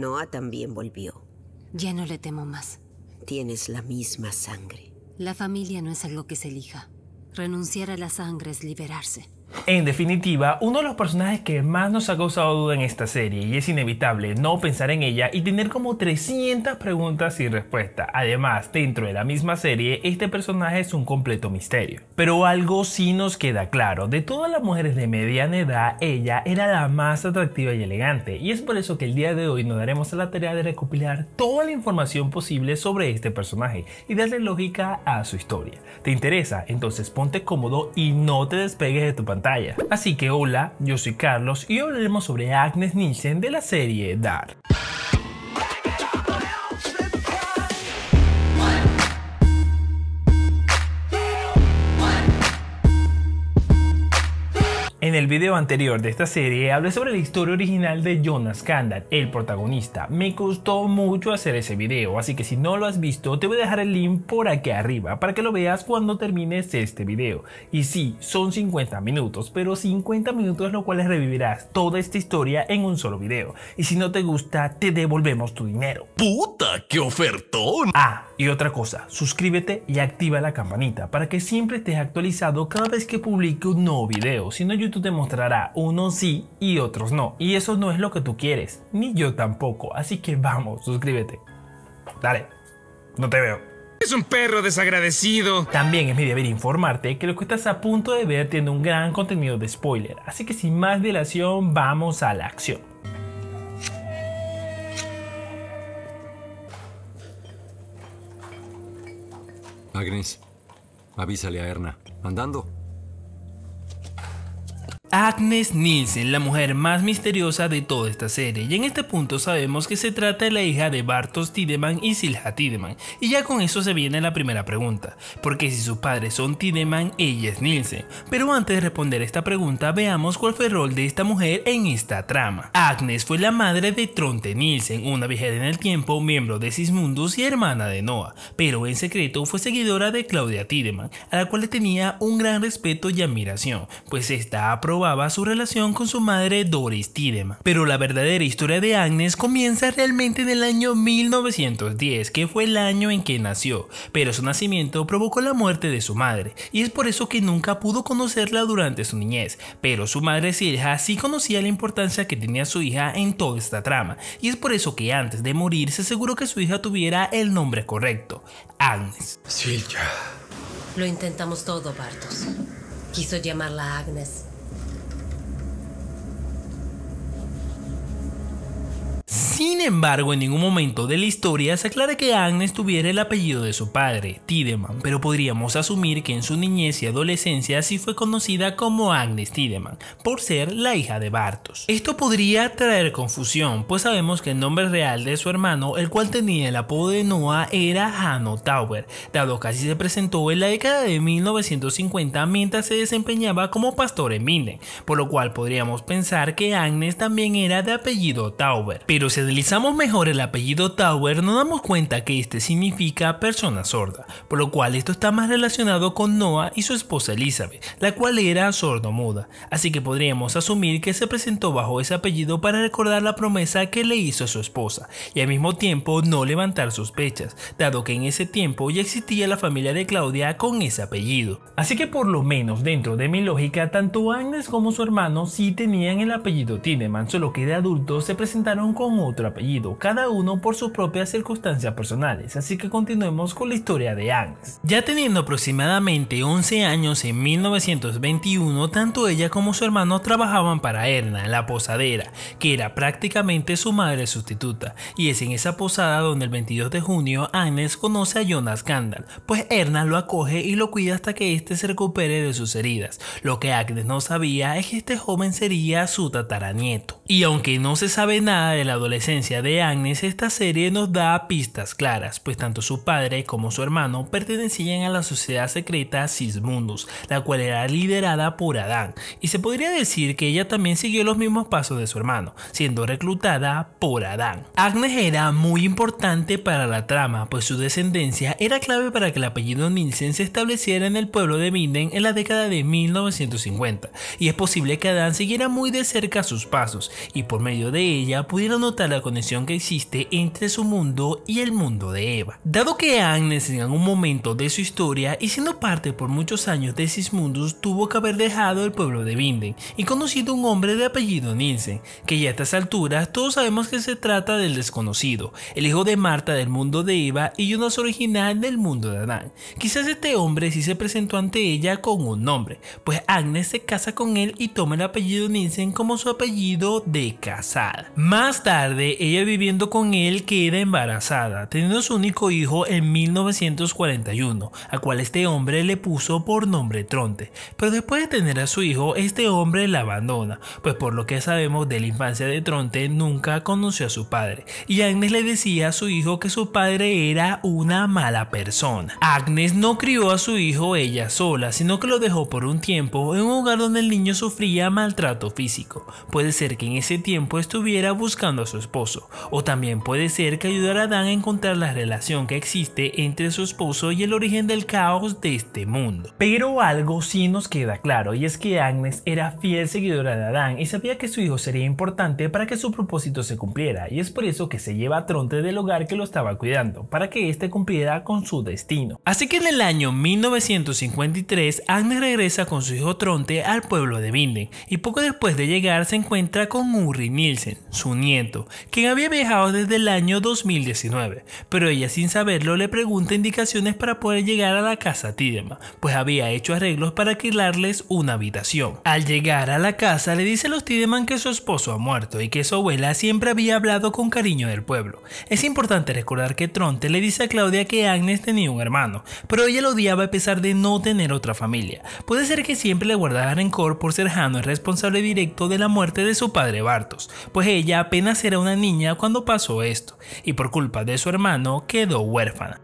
Noah también volvió. Ya no le temo más. Tienes la misma sangre. La familia no es algo que se elija. Renunciar a la sangre es liberarse. En definitiva, uno de los personajes que más nos ha causado duda en esta serie, y es inevitable no pensar en ella y tener como 300 preguntas sin respuesta. Además, dentro de la misma serie, este personaje es un completo misterio. Pero algo sí nos queda claro, de todas las mujeres de mediana edad, ella era la más atractiva y elegante, y es por eso que el día de hoy nos daremos a la tarea de recopilar toda la información posible sobre este personaje y darle lógica a su historia. ¿Te interesa? Entonces ponte cómodo y no te despegues de tu pantalla Así que hola, yo soy Carlos y hablaremos sobre Agnes Nielsen de la serie Dark. En el video anterior de esta serie hablé sobre la historia original de Jonas Kandar, el protagonista. Me costó mucho hacer ese video, así que si no lo has visto te voy a dejar el link por aquí arriba para que lo veas cuando termines este video. Y sí, son 50 minutos, pero 50 minutos los cuales revivirás toda esta historia en un solo video. Y si no te gusta, te devolvemos tu dinero. ¡Puta, qué ofertón! Ah, y otra cosa, suscríbete y activa la campanita para que siempre estés actualizado cada vez que publique un nuevo video, si no YouTube demostrará unos sí y otros no. Y eso no es lo que tú quieres, ni yo tampoco. Así que vamos, suscríbete. Dale, no te veo. Es un perro desagradecido. También es mi deber informarte que lo que estás a punto de ver tiene un gran contenido de spoiler, así que sin más dilación vamos a la acción. Agnes, avísale a Erna. ¿Andando? Agnes Nielsen, la mujer más misteriosa de toda esta serie, y en este punto sabemos que se trata de la hija de Bartos Tideman y Silja Tideman. y ya con eso se viene la primera pregunta, porque si sus padres son Tideman, ella es Nielsen. Pero antes de responder esta pregunta, veamos cuál fue el rol de esta mujer en esta trama. Agnes fue la madre de Tronte Nielsen, una vieja en el tiempo, miembro de Sismundus y hermana de Noah, pero en secreto fue seguidora de Claudia Tiedemann, a la cual le tenía un gran respeto y admiración, pues está su relación con su madre Doris Tiedemann, Pero la verdadera historia de Agnes comienza realmente en el año 1910, que fue el año en que nació, pero su nacimiento provocó la muerte de su madre, y es por eso que nunca pudo conocerla durante su niñez, pero su madre Silja sí conocía la importancia que tenía su hija en toda esta trama, y es por eso que antes de morir se aseguró que su hija tuviera el nombre correcto, Agnes. Silja. Lo intentamos todo, Bartos. Quiso llamarla Agnes, Sin embargo, en ningún momento de la historia se aclara que Agnes tuviera el apellido de su padre, Tiedemann, pero podríamos asumir que en su niñez y adolescencia sí fue conocida como Agnes Tiedemann, por ser la hija de Bartos. Esto podría traer confusión, pues sabemos que el nombre real de su hermano, el cual tenía el apodo de Noah, era Hanno Tauber, dado que así se presentó en la década de 1950 mientras se desempeñaba como pastor en Minden, por lo cual podríamos pensar que Agnes también era de apellido Tauber, pero se utilizamos mejor el apellido Tower nos damos cuenta que este significa persona sorda, por lo cual esto está más relacionado con Noah y su esposa Elizabeth, la cual era sordomuda, así que podríamos asumir que se presentó bajo ese apellido para recordar la promesa que le hizo a su esposa y al mismo tiempo no levantar sospechas, dado que en ese tiempo ya existía la familia de Claudia con ese apellido. Así que por lo menos dentro de mi lógica, tanto Agnes como su hermano sí tenían el apellido Tineman, solo que de adultos se presentaron con otra apellido, cada uno por sus propias circunstancias personales, así que continuemos con la historia de Agnes. Ya teniendo aproximadamente 11 años en 1921, tanto ella como su hermano trabajaban para Erna, la posadera, que era prácticamente su madre sustituta, y es en esa posada donde el 22 de junio Agnes conoce a Jonas Gandalf, pues Erna lo acoge y lo cuida hasta que éste se recupere de sus heridas. Lo que Agnes no sabía es que este joven sería su tataranieto. Y aunque no se sabe nada de la adolescencia de Agnes, esta serie nos da pistas claras, pues tanto su padre como su hermano pertenecían a la sociedad secreta Sismundus, la cual era liderada por Adán, y se podría decir que ella también siguió los mismos pasos de su hermano, siendo reclutada por Adán. Agnes era muy importante para la trama, pues su descendencia era clave para que el apellido Nielsen se estableciera en el pueblo de Minden en la década de 1950, y es posible que Adán siguiera muy de cerca sus pasos, y por medio de ella pudieron notar la conexión que existe entre su mundo y el mundo de Eva. Dado que Agnes en algún momento de su historia y siendo parte por muchos años de Sismundus tuvo que haber dejado el pueblo de Binden y conocido un hombre de apellido Nielsen, que ya a estas alturas todos sabemos que se trata del desconocido, el hijo de Marta del mundo de Eva y Jonas original del mundo de Adán. Quizás este hombre sí se presentó ante ella con un nombre, pues Agnes se casa con él y toma el apellido Nielsen como su apellido de casada. Más tarde, ella viviendo con él queda embarazada, teniendo su único hijo en 1941, a cual este hombre le puso por nombre Tronte. Pero después de tener a su hijo, este hombre la abandona, pues por lo que sabemos de la infancia de Tronte nunca conoció a su padre. Y Agnes le decía a su hijo que su padre era una mala persona. Agnes no crió a su hijo ella sola, sino que lo dejó por un tiempo en un hogar donde el niño sufría maltrato físico. Puede ser que en ese tiempo estuviera buscando a su esposo, o también puede ser que ayudara a Dan a encontrar la relación que existe entre su esposo y el origen del caos de este mundo. Pero algo sí nos queda claro, y es que Agnes era fiel seguidora de Adán y sabía que su hijo sería importante para que su propósito se cumpliera, y es por eso que se lleva a Tronte del hogar que lo estaba cuidando, para que éste cumpliera con su destino. Así que en el año 1953, Agnes regresa con su hijo Tronte al pueblo de Binden, y poco después de llegar se encuentra con Murray Nielsen, su nieto, quien había viajado desde el año 2019, pero ella sin saberlo le pregunta indicaciones para poder llegar a la casa Tideman, pues había hecho arreglos para alquilarles una habitación. Al llegar a la casa le dice a los Tideman que su esposo ha muerto y que su abuela siempre había hablado con cariño del pueblo. Es importante recordar que Tronte le dice a Claudia que Agnes tenía un hermano, pero ella lo odiaba a pesar de no tener otra familia. Puede ser que siempre le guardara rencor por ser Jano el responsable directo de la muerte de su padre Bartos, pues ella apenas era una niña cuando pasó esto, y por culpa de su hermano quedó huérfana.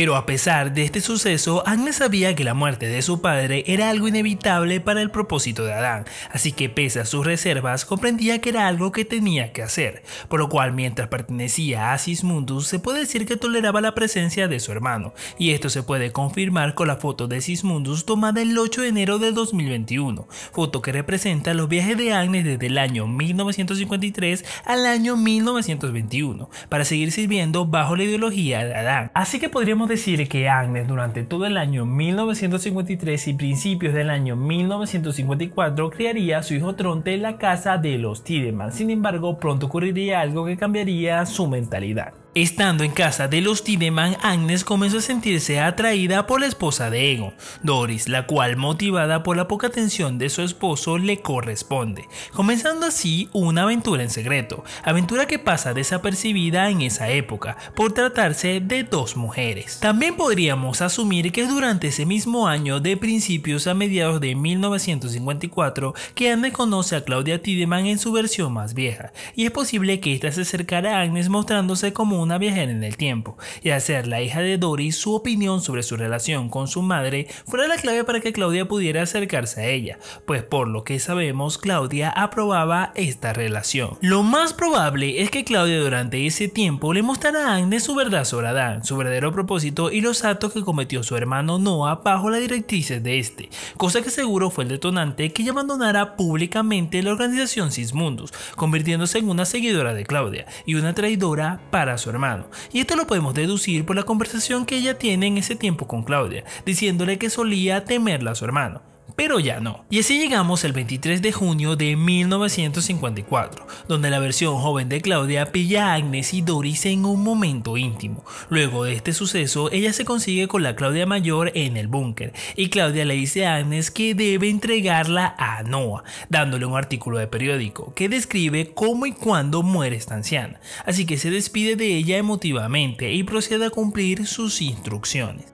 Pero a pesar de este suceso, Agnes sabía que la muerte de su padre era algo inevitable para el propósito de Adán, así que pese a sus reservas comprendía que era algo que tenía que hacer, por lo cual mientras pertenecía a Sismundus se puede decir que toleraba la presencia de su hermano, y esto se puede confirmar con la foto de Sismundus tomada el 8 de enero de 2021, foto que representa los viajes de Agnes desde el año 1953 al año 1921, para seguir sirviendo bajo la ideología de Adán, así que podríamos decir que Agnes durante todo el año 1953 y principios del año 1954 criaría a su hijo Tronte en la casa de los Tiedemann Sin embargo, pronto ocurriría algo que cambiaría su mentalidad. Estando en casa de los Tideman, Agnes comenzó a sentirse atraída por la esposa de Ego, Doris, la cual, motivada por la poca atención de su esposo, le corresponde, comenzando así una aventura en secreto, aventura que pasa desapercibida en esa época, por tratarse de dos mujeres. También podríamos asumir que es durante ese mismo año, de principios a mediados de 1954, que Agnes conoce a Claudia Tideman en su versión más vieja, y es posible que ésta se acercara a Agnes mostrándose como una viajera en el tiempo, y hacer la hija de Dory su opinión sobre su relación con su madre fuera la clave para que Claudia pudiera acercarse a ella, pues por lo que sabemos Claudia aprobaba esta relación. Lo más probable es que Claudia durante ese tiempo le mostrará a Agnes su verdad sobre Adán, su verdadero propósito y los actos que cometió su hermano Noah bajo la directrices de este, cosa que seguro fue el detonante que ella abandonara públicamente la organización Sismundus, convirtiéndose en una seguidora de Claudia y una traidora para su hermano. Y esto lo podemos deducir por la conversación que ella tiene en ese tiempo con Claudia, diciéndole que solía temerla a su hermano pero ya no. Y así llegamos el 23 de junio de 1954, donde la versión joven de Claudia pilla a Agnes y Doris en un momento íntimo. Luego de este suceso, ella se consigue con la Claudia mayor en el búnker y Claudia le dice a Agnes que debe entregarla a Noah, dándole un artículo de periódico que describe cómo y cuándo muere esta anciana. Así que se despide de ella emotivamente y procede a cumplir sus instrucciones.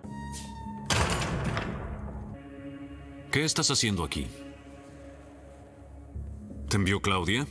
¿Qué estás haciendo aquí? ¿Te envió Claudia?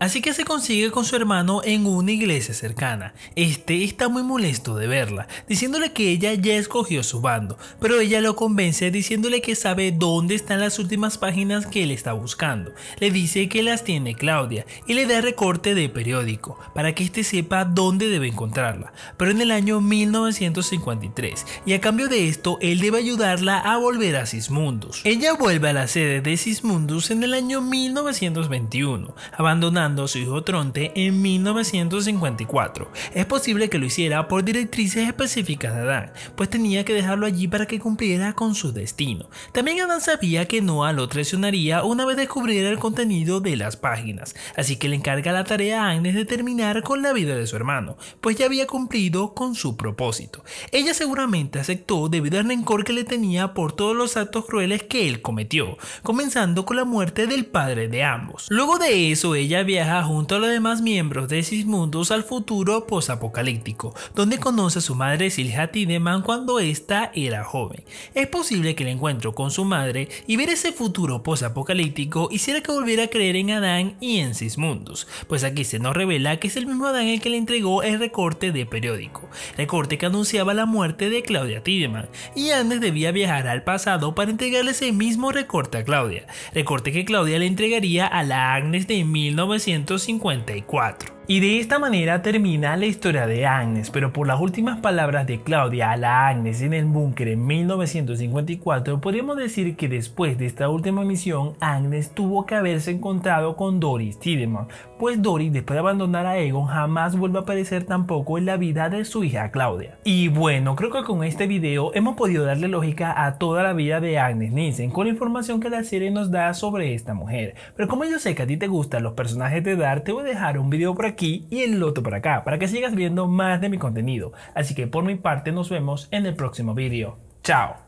Así que se consigue con su hermano en una iglesia cercana. Este está muy molesto de verla, diciéndole que ella ya escogió su bando, pero ella lo convence diciéndole que sabe dónde están las últimas páginas que él está buscando. Le dice que las tiene Claudia y le da recorte de periódico para que éste sepa dónde debe encontrarla, pero en el año 1953, y a cambio de esto él debe ayudarla a volver a Sismundus. Ella vuelve a la sede de Sismundus en el año 1921, abandonando su hijo Tronte en 1954. Es posible que lo hiciera por directrices específicas de Adán, pues tenía que dejarlo allí para que cumpliera con su destino. También Adán sabía que Noah lo traicionaría una vez descubriera el contenido de las páginas, así que le encarga la tarea a Agnes de terminar con la vida de su hermano, pues ya había cumplido con su propósito. Ella seguramente aceptó debido al rencor que le tenía por todos los actos crueles que él cometió, comenzando con la muerte del padre de ambos. Luego de eso, ella había viaja junto a los demás miembros de Sismundus al futuro posapocalíptico, donde conoce a su madre Silja Tideman cuando ésta era joven. Es posible que el encuentro con su madre y ver ese futuro posapocalíptico hiciera que volviera a creer en Adán y en Sismundus, pues aquí se nos revela que es el mismo Adán el que le entregó el recorte de periódico, recorte que anunciaba la muerte de Claudia Tideman, y antes debía viajar al pasado para entregarle ese mismo recorte a Claudia, recorte que Claudia le entregaría a la Agnes de 1900 154. Y de esta manera termina la historia de Agnes, pero por las últimas palabras de Claudia a la Agnes en el búnker en 1954, podemos decir que después de esta última misión, Agnes tuvo que haberse encontrado con Doris Tiedemann, pues Doris después de abandonar a Egon jamás vuelve a aparecer tampoco en la vida de su hija Claudia. Y bueno, creo que con este video hemos podido darle lógica a toda la vida de Agnes Nielsen con la información que la serie nos da sobre esta mujer. Pero como yo sé que a ti te gustan los personajes de Dark, te voy a dejar un video por aquí y el otro para acá para que sigas viendo más de mi contenido. Así que por mi parte nos vemos en el próximo vídeo. Chao.